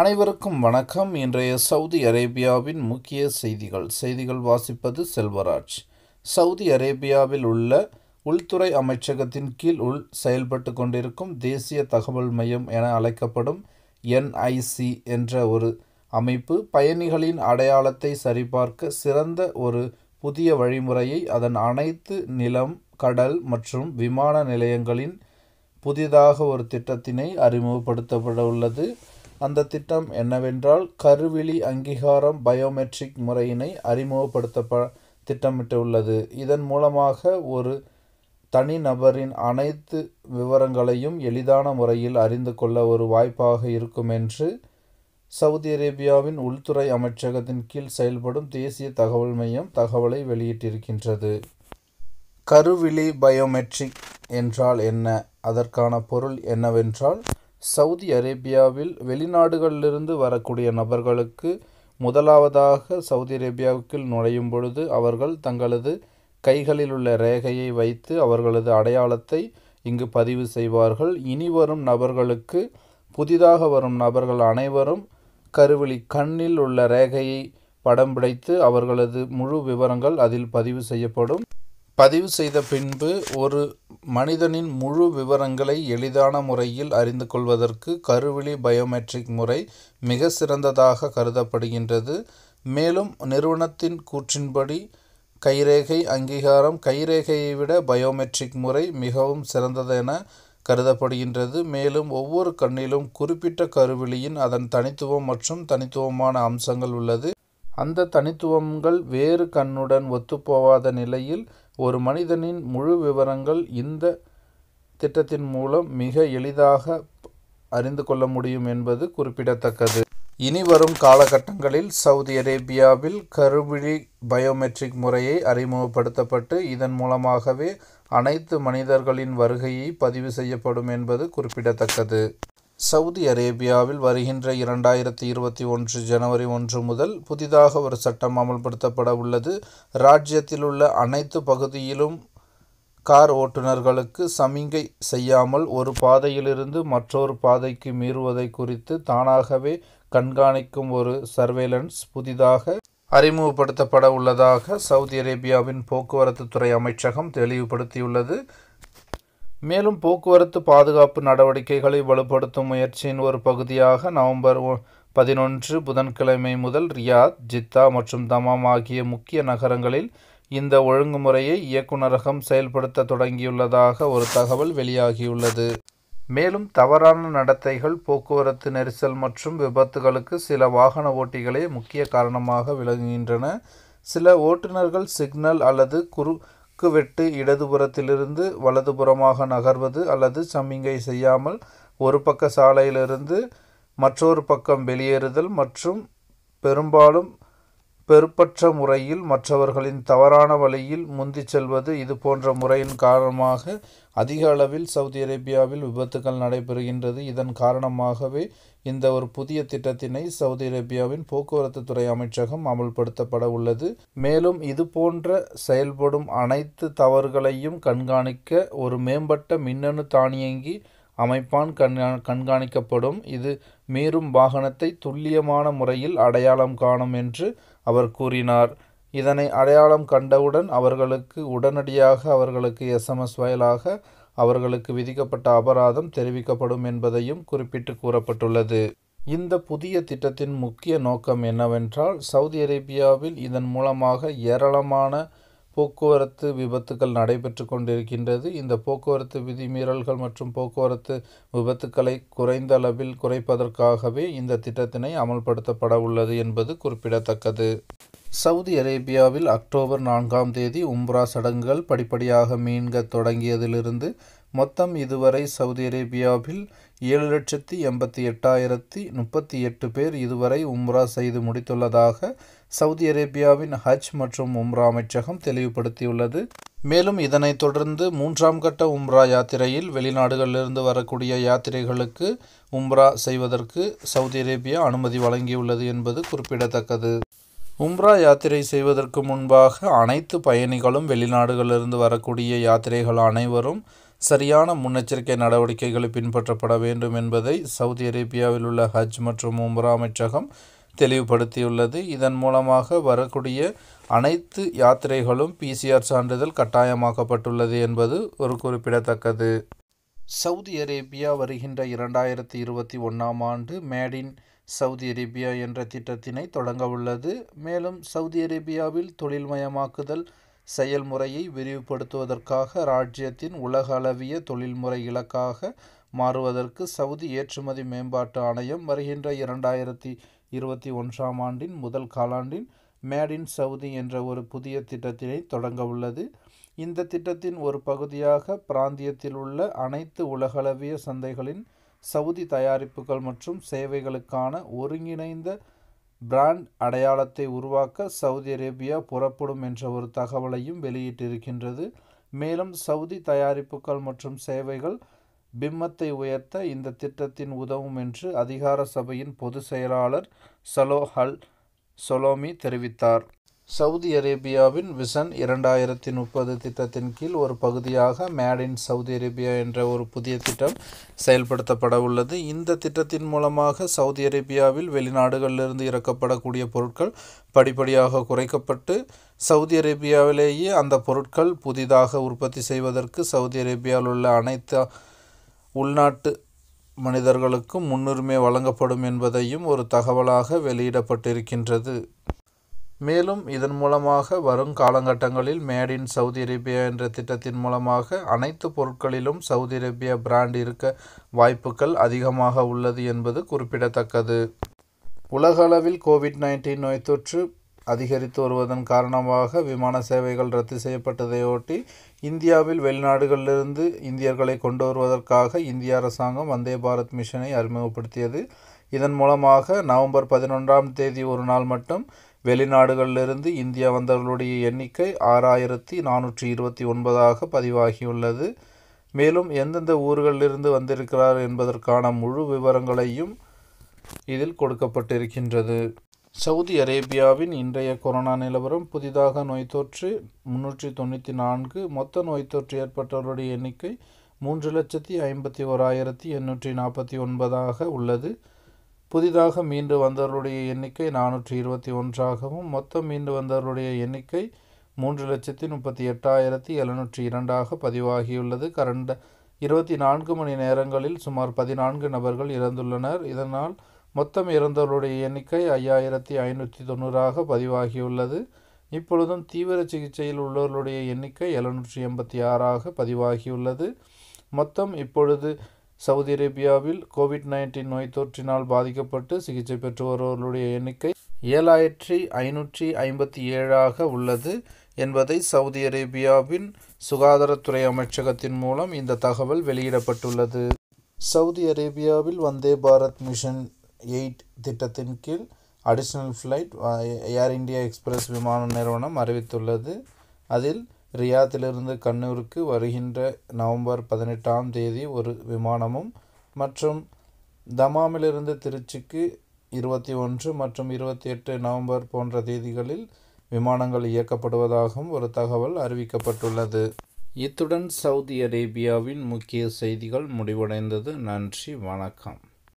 அனைவருக்கும் வணக்கம் இன்றைய சவுதி அரேபியாவின் முக்கிய செய்திகள் செய்திகள் வாசிப்பது செல்வராஜ் சவுதி அரேபியாவில் உள்ள உள்துறை அமைச்சகத்தின் கீழ் உள் செயல்பட்டு கொண்டிருக்கும் தேசிய தகவல் மையம் என அழைக்கப்படும் என்ஐசி என்ற ஒரு அமைப்பு பயணிகளின் அடையாளத்தை சரிபார்க்க சிறந்த ஒரு புதிய வழிமுறையை அதன் அனைத்து நிலம் கடல் மற்றும் விமான நிலையங்களின் புதிதாக ஒரு திட்டத்தினை அறிமுகப்படுத்தப்பட உள்ளது அந்த திட்டம் என்னவென்றால் கருவிழி அங்கீகாரம் பயோமெட்ரிக் முறையினை அறிமுகப்படுத்த திட்டமிட்டுள்ளது இதன் மூலமாக ஒரு தனிநபரின் அனைத்து விவரங்களையும் எளிதான முறையில் அறிந்து கொள்ள ஒரு வாய்ப்பாக இருக்கும் என்று சவுதி அரேபியாவின் உள்துறை அமைச்சகத்தின் கீழ் செயல்படும் தேசிய தகவல் மையம் தகவலை வெளியிட்டிருக்கின்றது கருவிழி பயோமெட்ரிக் என்றால் என்ன அதற்கான பொருள் என்னவென்றால் சவுதி அரேபியாவில் வெளிநாடுகளிலிருந்து வரக்கூடிய நபர்களுக்கு முதலாவதாக சவுதி அரேபியாவுக்குள் நுழையும் பொழுது அவர்கள் தங்களது கைகளில் உள்ள ரேகையை வைத்து அவர்களது அடையாளத்தை இங்கு பதிவு செய்வார்கள் இனி வரும் நபர்களுக்கு புதிதாக வரும் நபர்கள் அனைவரும் கருவழி கண்ணில் உள்ள ரேகையை படம் பிடித்து அவர்களது முழு விவரங்கள் அதில் பதிவு செய்யப்படும் பதிவு செய்த பின்பு ஒரு மனிதனின் முழு விவரங்களை எளிதான முறையில் அறிந்து கொள்வதற்கு கருவிழி பயோமெட்ரிக் முறை மிக சிறந்ததாக கருதப்படுகின்றது மேலும் நிறுவனத்தின் கூற்றின்படி கைரேகை அங்கீகாரம் கைரேகையை விட பயோமெட்ரிக் முறை மிகவும் சிறந்ததென கருதப்படுகின்றது மேலும் ஒவ்வொரு கண்ணிலும் குறிப்பிட்ட கருவிழியின் அதன் தனித்துவம் மற்றும் தனித்துவமான அம்சங்கள் உள்ளது அந்த தனித்துவங்கள் வேறு கண்ணுடன் ஒத்துப்போவாத நிலையில் ஒரு மனிதனின் முழு விவரங்கள் இந்த திட்டத்தின் மூலம் மிக எளிதாக அறிந்து கொள்ள முடியும் என்பது குறிப்பிடத்தக்கது இனி வரும் காலகட்டங்களில் சவுதி அரேபியாவில் கருவிழி பயோமெட்ரிக் முறையை அறிமுகப்படுத்தப்பட்டு இதன் மூலமாகவே அனைத்து மனிதர்களின் வருகையை பதிவு செய்யப்படும் என்பது குறிப்பிடத்தக்கது சவுதி அரேபியாவில் வருகின்ற இரண்டாயிரத்தி இருபத்தி ஒன்று ஜனவரி ஒன்று முதல் புதிதாக ஒரு சட்டம் அமல்படுத்தப்பட உள்ளது ராஜ்யத்தில் உள்ள அனைத்து பகுதியிலும் கார் ஓட்டுநர்களுக்கு சமிங்கை செய்யாமல் ஒரு பாதையிலிருந்து மற்றொரு பாதைக்கு மீறுவதை குறித்து தானாகவே கண்காணிக்கும் ஒரு சர்வேலன்ஸ் புதிதாக அறிமுகப்படுத்தப்பட உள்ளதாக சவுதி அரேபியாவின் போக்குவரத்து துறை அமைச்சகம் தெளிவுபடுத்தியுள்ளது மேலும் போக்குவரத்து பாதுகாப்பு நடவடிக்கைகளை வலுப்படுத்தும் முயற்சியின் ஒரு பகுதியாக நவம்பர் பதினொன்று புதன்கிழமை முதல் ரியாத் ஜித்தா மற்றும் தமாம் ஆகிய முக்கிய நகரங்களில் இந்த ஒழுங்குமுறையை இயக்குநரகம் செயல்படுத்த தொடங்கியுள்ளதாக ஒரு தகவல் வெளியாகியுள்ளது மேலும் தவறான நடத்தைகள் போக்குவரத்து நெரிசல் மற்றும் விபத்துகளுக்கு சில வாகன ஓட்டிகளே முக்கிய காரணமாக விளங்குகின்றன சில ஓட்டுநர்கள் சிக்னல் அல்லது குறு வெட்டு இடதுபுறத்திலிருந்து வலதுபுறமாக நகர்வது அல்லது சமிங்கை செய்யாமல் ஒரு பக்க சாலையிலிருந்து மற்றொரு பக்கம் வெளியேறுதல் மற்றும் பெரும்பாலும் பெருப்பற்ற முறையில் மற்றவர்களின் தவறான வழியில் முந்தி செல்வது இது போன்ற முறையின் காரணமாக அதிக அளவில் சவுதி அரேபியாவில் விபத்துகள் நடைபெறுகின்றது இதன் காரணமாகவே இந்த ஒரு புதிய திட்டத்தினை சவுதி அரேபியாவின் போக்குவரத்து துறை அமைச்சகம் அமல்படுத்தப்பட உள்ளது மேலும் இது போன்ற செயல்படும் அனைத்து தவறுகளையும் கண்காணிக்க ஒரு மேம்பட்ட மின்னணு தானியங்கி அமைப்பான் கண்கா கண்காணிக்கப்படும் இது மீறும் வாகனத்தை துல்லியமான முறையில் அடையாளம் காணும் என்று அவர் கூறினார் இதனை அடையாளம் கண்டவுடன் அவர்களுக்கு உடனடியாக அவர்களுக்கு எஸ்எம்எஸ் வாயிலாக அவர்களுக்கு விதிக்கப்பட்ட அபராதம் தெரிவிக்கப்படும் என்பதையும் குறிப்பிட்டு கூறப்பட்டுள்ளது இந்த புதிய திட்டத்தின் முக்கிய நோக்கம் என்னவென்றால் சவுதி அரேபியாவில் இதன் மூலமாக ஏராளமான போக்குவரத்து விபத்துக்கள் நடைபெற்று கொண்டிருக்கின்றது இந்த போக்குவரத்து விதிமீறல்கள் மற்றும் போக்குவரத்து விபத்துக்களை குறைந்த அளவில் குறைப்பதற்காகவே இந்த திட்டத்தினை அமல்படுத்தப்பட உள்ளது என்பது குறிப்பிடத்தக்கது சவுதி அரேபியாவில் அக்டோபர் நான்காம் தேதி உம்ரா சடங்குகள் படிப்படியாக மீன்க தொடங்கியதிலிருந்து மொத்தம் இதுவரை சவுதி அரேபியாவில் ஏழு லட்சத்தி எண்பத்தி எட்டாயிரத்தி முப்பத்தி எட்டு பேர் இதுவரை உம்ரா செய்து முடித்துள்ளதாக சவுதி அரேபியாவின் ஹஜ் மற்றும் உம்ரா அமைச்சகம் தெளிவுபடுத்தியுள்ளது மேலும் இதனைத் தொடர்ந்து மூன்றாம் கட்ட உம்ரா யாத்திரையில் வெளிநாடுகளிலிருந்து வரக்கூடிய யாத்திரைகளுக்கு உம்ரா செய்வதற்கு சவுதி அரேபியா அனுமதி வழங்கியுள்ளது என்பது குறிப்பிடத்தக்கது உம்ரா யாத்திரை செய்வதற்கு முன்பாக அனைத்து பயணிகளும் வெளிநாடுகளிலிருந்து வரக்கூடிய யாத்திரைகள் அனைவரும் சரியான முன்னெச்சரிக்கை நடவடிக்கைகள் பின்பற்றப்பட வேண்டும் என்பதை சவுதி அரேபியாவில் உள்ள ஹஜ் மற்றும் உம்ரா அமைச்சகம் தெளிவுபடுத்தியுள்ளது இதன் மூலமாக வரக்கூடிய அனைத்து யாத்திரைகளும் பிசிஆர் சான்றிதழ் கட்டாயமாக்கப்பட்டுள்ளது என்பது ஒரு குறிப்பிடத்தக்கது சவுதி அரேபியா வருகின்ற இரண்டாயிரத்தி இருபத்தி ஒன்றாம் ஆண்டு மேடின் சவுதி அரேபியா என்ற திட்டத்தினை தொடங்க உள்ளது மேலும் சவுதி அரேபியாவில் தொழில்மயமாக்குதல் செயல்முறையை விரிவுபடுத்துவதற்காக ராஜ்யத்தின் உலகளவிய தொழில்முறை இலக்காக மாறுவதற்கு சவுதி ஏற்றுமதி மேம்பாட்டு ஆணையம் வருகின்ற இரண்டாயிரத்தி இருபத்தி ஒன்றாம் ஆண்டின் முதல் காலாண்டின் மேட் இன் சவுதி என்ற ஒரு புதிய திட்டத்தினை தொடங்க உள்ளது இந்த திட்டத்தின் ஒரு பகுதியாக பிராந்தியத்தில் உள்ள அனைத்து உலகளவிய சந்தைகளின் சவுதி தயாரிப்புகள் மற்றும் சேவைகளுக்கான ஒருங்கிணைந்த பிராண்ட் அடையாளத்தை உருவாக்க சவுதி அரேபியா புறப்படும் என்ற ஒரு தகவலையும் வெளியிட்டிருக்கின்றது மேலும் சவுதி தயாரிப்புகள் மற்றும் சேவைகள் பிம்மத்தை உயர்த்த இந்த திட்டத்தின் உதவும் என்று அதிகார சபையின் பொதுச் செயலாளர் சலோஹல் சொலோமி தெரிவித்தார் சவுதி அரேபியாவின் விசன் இரண்டாயிரத்தி முப்பது திட்டத்தின் கீழ் ஒரு பகுதியாக மேட் இன் சவுதி அரேபியா என்ற ஒரு புதிய திட்டம் செயல்படுத்தப்பட உள்ளது இந்த திட்டத்தின் மூலமாக சவுதி அரேபியாவில் வெளிநாடுகளிலிருந்து இறக்கப்படக்கூடிய பொருட்கள் படிப்படியாக குறைக்கப்பட்டு சவுதி அரேபியாவிலேயே அந்த பொருட்கள் புதிதாக உற்பத்தி செய்வதற்கு சவுதி அரேபியாவில் உள்ள அனைத்து உள்நாட்டு மனிதர்களுக்கும் முன்னுரிமை வழங்கப்படும் என்பதையும் ஒரு தகவலாக வெளியிடப்பட்டிருக்கின்றது மேலும் இதன் மூலமாக வரும் காலகட்டங்களில் மேட் இன் சவுதி அரேபியா என்ற திட்டத்தின் மூலமாக அனைத்து பொருட்களிலும் சவுதி அரேபியா பிராண்ட் இருக்க வாய்ப்புகள் அதிகமாக உள்ளது என்பது குறிப்பிடத்தக்கது உலக அளவில் கோவிட் நைன்டீன் நோய் தொற்று அதிகரித்து வருவதன் காரணமாக விமான சேவைகள் ரத்து செய்யப்பட்டதையொட்டி இந்தியாவில் வெளிநாடுகளிலிருந்து இந்தியர்களை கொண்டு வருவதற்காக இந்திய அரசாங்கம் வந்தே பாரத் மிஷனை அறிமுகப்படுத்தியது இதன் மூலமாக நவம்பர் பதினொன்றாம் தேதி ஒரு நாள் மட்டும் வெளிநாடுகளிலிருந்து இந்தியா வந்தவர்களுடைய எண்ணிக்கை ஆறாயிரத்தி நானூற்றி இருபத்தி ஒன்பதாக பதிவாகியுள்ளது மேலும் எந்தெந்த ஊர்களிலிருந்து வந்திருக்கிறார் என்பதற்கான முழு விவரங்களையும் இதில் கொடுக்கப்பட்டிருக்கின்றது சவுதி அரேபியாவின் இன்றைய கொரோனா நிலவரம் புதிதாக நோய் தொற்று முன்னூற்றி தொண்ணூற்றி நான்கு மொத்த நோய் தொற்று ஏற்பட்டவர்களுடைய எண்ணிக்கை மூன்று லட்சத்தி ஐம்பத்தி ஓராயிரத்தி எண்ணூற்றி நாற்பத்தி ஒன்பதாக உள்ளது புதிதாக மீண்டு வந்தவர்களுடைய எண்ணிக்கை நானூற்றி இருபத்தி ஒன்றாகவும் மொத்தம் மீண்டு வந்தவர்களுடைய எண்ணிக்கை மூன்று லட்சத்தி முப்பத்தி எட்டாயிரத்தி எழுநூற்றி இரண்டாக பதிவாகியுள்ளது கரண்ட இருபத்தி நான்கு மணி நேரங்களில் சுமார் பதினான்கு நபர்கள் இறந்துள்ளனர் இதனால் மொத்தம் இறந்தவருடைய எண்ணிக்கை ஐயாயிரத்தி ஐநூற்றி தொண்ணூறாக பதிவாகியுள்ளது இப்பொழுதும் தீவிர சிகிச்சையில் உள்ளவர்களுடைய எண்ணிக்கை எழுநூற்றி எண்பத்தி ஆறாக பதிவாகியுள்ளது மொத்தம் இப்பொழுது சவுதி அரேபியாவில் கோவிட் நைன்டீன் நோய் தொற்றினால் பாதிக்கப்பட்டு சிகிச்சை பெற்று வருவர்களுடைய எண்ணிக்கை ஏழாயிரத்தி ஐநூற்றி ஐம்பத்தி ஏழாக உள்ளது என்பதை சவுதி அரேபியாவின் சுகாதாரத்துறை அமைச்சகத்தின் மூலம் இந்த தகவல் வெளியிடப்பட்டுள்ளது சவுதி அரேபியாவில் வந்தே பாரத் மிஷன் எயிட் திட்டத்தின் கீழ் additional flight Air India Express விமான நிறுவனம் அறிவித்துள்ளது அதில் ரியாத்திலிருந்து கண்ணூருக்கு வருகின்ற நவம்பர் பதினெட்டாம் தேதி ஒரு விமானமும் மற்றும் தமாமிலிருந்து திருச்சிக்கு இருபத்தி ஒன்று மற்றும் இருபத்தி எட்டு நவம்பர் போன்ற தேதிகளில் விமானங்கள் இயக்கப்படுவதாகவும் ஒரு தகவல் அறிவிக்கப்பட்டுள்ளது இத்துடன் சவுதி அரேபியாவின் முக்கிய செய்திகள் முடிவடைந்தது நன்றி வணக்கம்